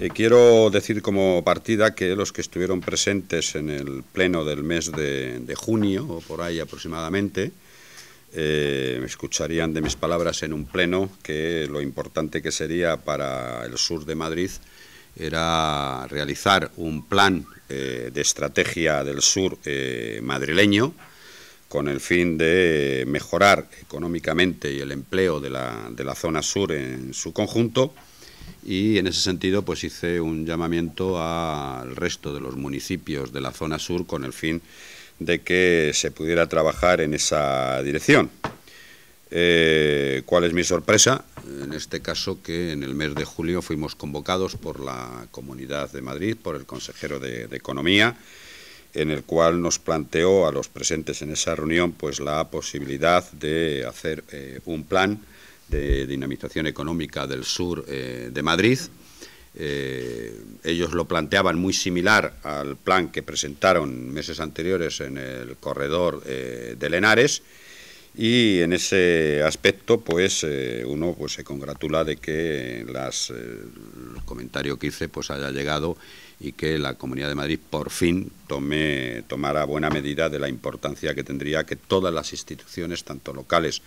Eh, quiero decir como partida que los que estuvieron presentes en el pleno del mes de, junio, o por ahí aproximadamente, me eh, escucharían de mis palabras en un pleno que lo importante que sería para el sur de Madrid era realizar un plan eh, de estrategia del sur madrileño con el fin de mejorar económicamente y el empleo de la zona sur en su conjunto y en ese sentido pues hice un llamamiento al resto de los municipios de la zona sur con el fin de que se pudiera trabajar en esa dirección. Eh, ¿Cuál es mi sorpresa? En este caso que en el mes de julio fuimos convocados por la Comunidad de Madrid, por el consejero de, Economía, en el cual nos planteó a los presentes en esa reunión pues la posibilidad de hacer eh, un plan de Dinamización Económica del Sur eh, de Madrid. Eh, ellos lo planteaban muy similar al plan que presentaron meses anteriores en el corredor eh, de Lenares y en ese aspecto pues eh, uno pues se congratula de que las, eh, comentarios el comentario que hice pues haya llegado y que la Comunidad de Madrid por fin tome, tomara buena medida de la importancia que tendría que todas las instituciones, tanto locales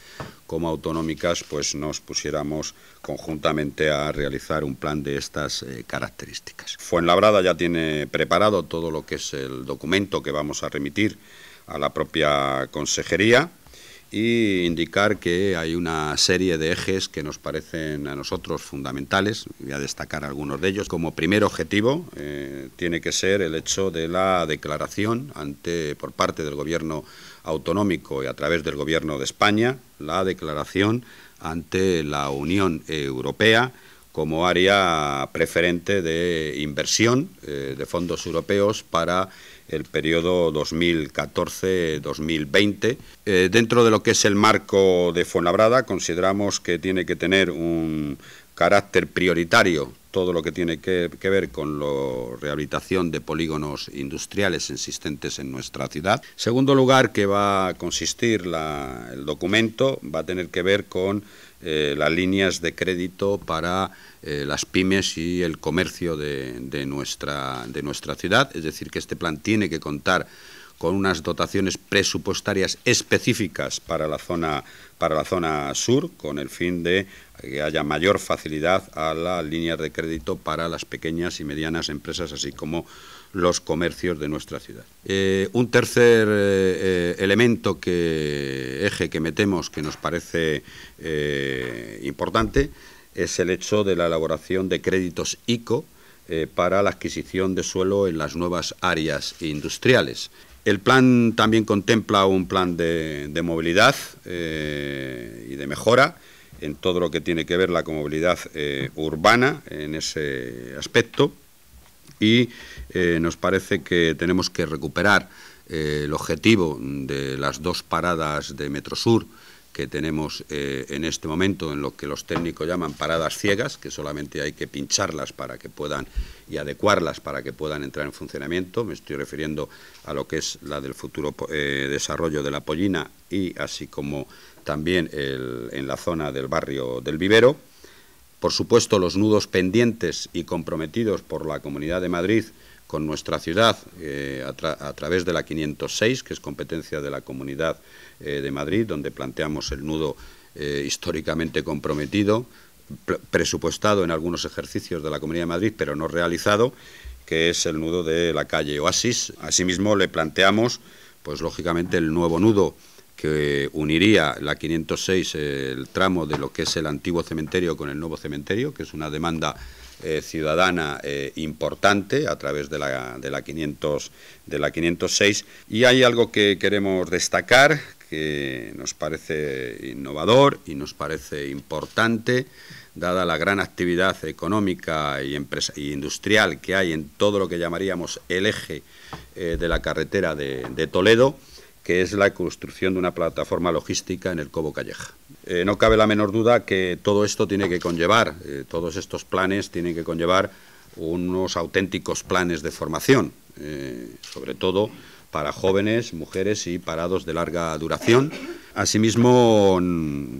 como autonómicas, pues nos pusiéramos conjuntamente a realizar un plan de estas eh, características. Fuenlabrada ya tiene preparado todo lo que es el documento que vamos a remitir a la propia consejería y indicar que hay una serie de ejes que nos parecen a nosotros fundamentales. Voy a destacar algunos de ellos. Como primer objetivo eh, tiene que ser el hecho de la declaración ante por parte del Gobierno autonómico y a través del Gobierno de España la declaración ante la Unión Europea como área preferente de inversión eh, de fondos europeos para el periodo 2014-2020. Eh, dentro de lo que es el marco de Fonabrada, consideramos que tiene que tener un carácter prioritario todo lo que tiene que, ver con la rehabilitación de polígonos industriales existentes en nuestra ciudad. Segundo lugar, que va a consistir el documento, va a tener que ver con eh, las líneas de crédito para eh, las pymes y el comercio de, nuestra, de nuestra ciudad. Es decir, que este plan tiene que contar con unas dotaciones presupuestarias específicas para la zona para la zona sur con el fin de que haya mayor facilidad a las líneas de crédito para las pequeñas y medianas empresas así como los comercios de nuestra ciudad. Eh, un tercer eh, eh, elemento que eje que metemos que nos parece importante es el hecho de la elaboración de créditos ICO para la adquisición de suelo en las nuevas áreas industriales. El plan también contempla un plan de, de movilidad y de mejora en todo lo que tiene que ver la movilidad urbana en ese aspecto y eh, nos parece que tenemos que recuperar eh, el objetivo de las dos paradas de Metrosur que tenemos eh, en este momento en lo que los técnicos llaman paradas ciegas, que solamente hay que pincharlas para que puedan y adecuarlas para que puedan entrar en funcionamiento. Me estoy refiriendo a lo que es la del futuro desarrollo de la Pollina y así como también el, en la zona del barrio del Vivero. Por supuesto, los nudos pendientes y comprometidos por la Comunidad de Madrid con nuestra ciudad eh, a, través de la 506, que es competencia de la Comunidad eh, de Madrid, donde planteamos el nudo eh, históricamente comprometido, presupuestado en algunos ejercicios de la Comunidad de Madrid, pero no realizado, que es el nudo de la calle Oasis. Asimismo, le planteamos, pues lógicamente, el nuevo nudo que uniría la 506, eh, el tramo de lo que es el antiguo cementerio con el nuevo cementerio, que es una demanda eh, ciudadana eh, importante a través de la, de, la de la 506. Y hay algo que queremos destacar, que nos parece innovador y nos parece importante, dada la gran actividad económica y, empresa, industrial que hay en todo lo que llamaríamos el eje de la carretera de Toledo que es la construcción de una plataforma logística en el Cobo Calleja. Eh, no cabe la menor duda que todo esto tiene que conllevar, eh, todos estos planes tienen que conllevar unos auténticos planes de formación, eh, sobre todo para jóvenes, mujeres y parados de larga duración. Asimismo,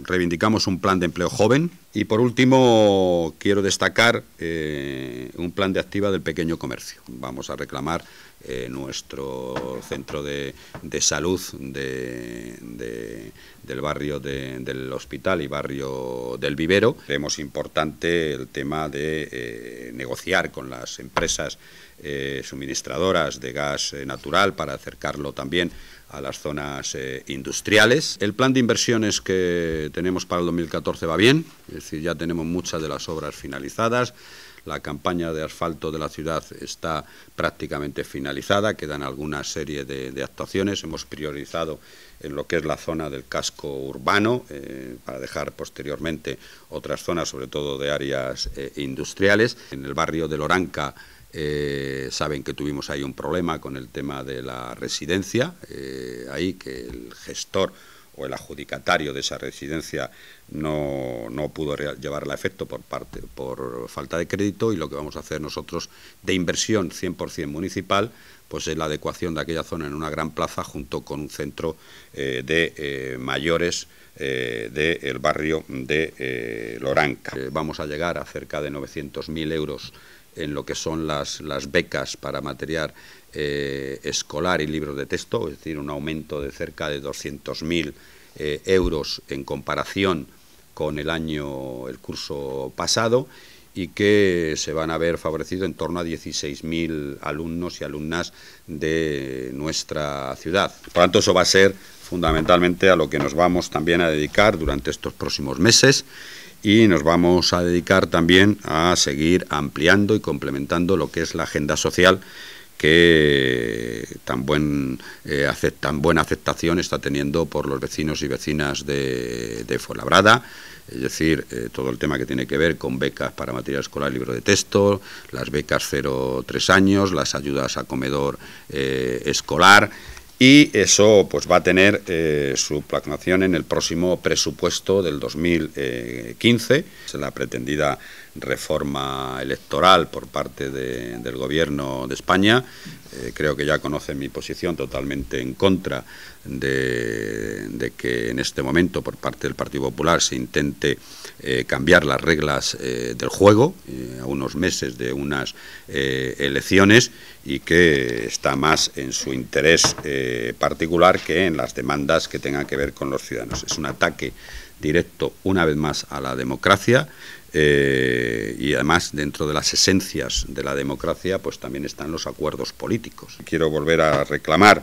reivindicamos un plan de empleo joven y por último, quiero destacar eh, un plan de activa del pequeño comercio. Vamos a reclamar eh, nuestro centro de, salud del barrio del hospital y barrio del vivero. Vemos importante el tema de eh, negociar con las empresas suministradoras de gas natural para acercarlo también a las zonas industriales. El plan de inversiones que tenemos para el 2014 va bien, decir, ya tenemos muchas de las obras finalizadas. La campaña de asfalto de la ciudad está prácticamente finalizada, quedan alguna serie de, actuaciones. Hemos priorizado en lo que es la zona del casco urbano, eh, para dejar posteriormente otras zonas, sobre todo de áreas eh, industriales. En el barrio de Loranca eh, saben que tuvimos ahí un problema con el tema de la residencia, ahí que el gestor o el adjudicatario de esa residencia no, pudo llevarla a efecto por, parte, por falta de crédito y lo que vamos a hacer nosotros de inversión 100% municipal pues es la adecuación de aquella zona en una gran plaza junto con un centro eh, de eh, mayores eh, del barrio de Loranca. vamos a llegar a cerca de 900.000 euros en lo que son las, las becas para material eh, escolar y libros de texto, es decir, un aumento de cerca de 200.000 eh, euros en comparación con el año, el curso pasado, y que se van a ver favorecido en torno a 16.000 alumnos y alumnas de nuestra ciudad. Por lo tanto, eso va a ser fundamentalmente a lo que nos vamos también a dedicar durante estos próximos meses y nos vamos a dedicar también a seguir ampliando y complementando lo que es la agenda social que tan, buen, eh, tan buena aceptación está teniendo por los vecinos y vecinas de, de es decir, eh, todo el tema que tiene que ver con becas para material escolar y libro de texto, las becas 0-3 años, las ayudas a comedor eh, escolar, y eso pues va a tener eh, su plasmación en el próximo presupuesto del 2015, es eh, la pretendida reforma electoral por parte del Gobierno de España. Eh, creo que ya conocen mi posición totalmente en contra de, que en este momento por parte del Partido Popular se intente eh, cambiar las reglas eh, del juego a unos meses de unas elecciones y que está más en su interés particular que en las demandas que tengan que ver con los ciudadanos. Es un ataque directo una vez más a la democracia. Eh, y además dentro de las esencias de la democracia pues también están los acuerdos políticos. Quiero volver a reclamar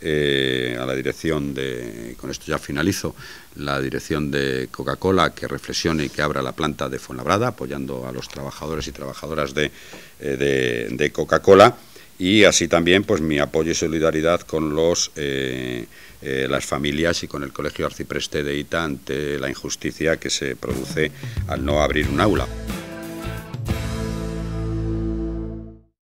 eh, a la dirección de, con esto ya finalizo, la dirección de Coca-Cola que reflexione y que abra la planta de Fuenlabrada apoyando a los trabajadores y trabajadoras de eh, Coca-Cola y así también pues mi apoyo y solidaridad con los eh, eh, las familias y con el Colegio Arcipreste de Ita ante la injusticia que se produce al no abrir un aula.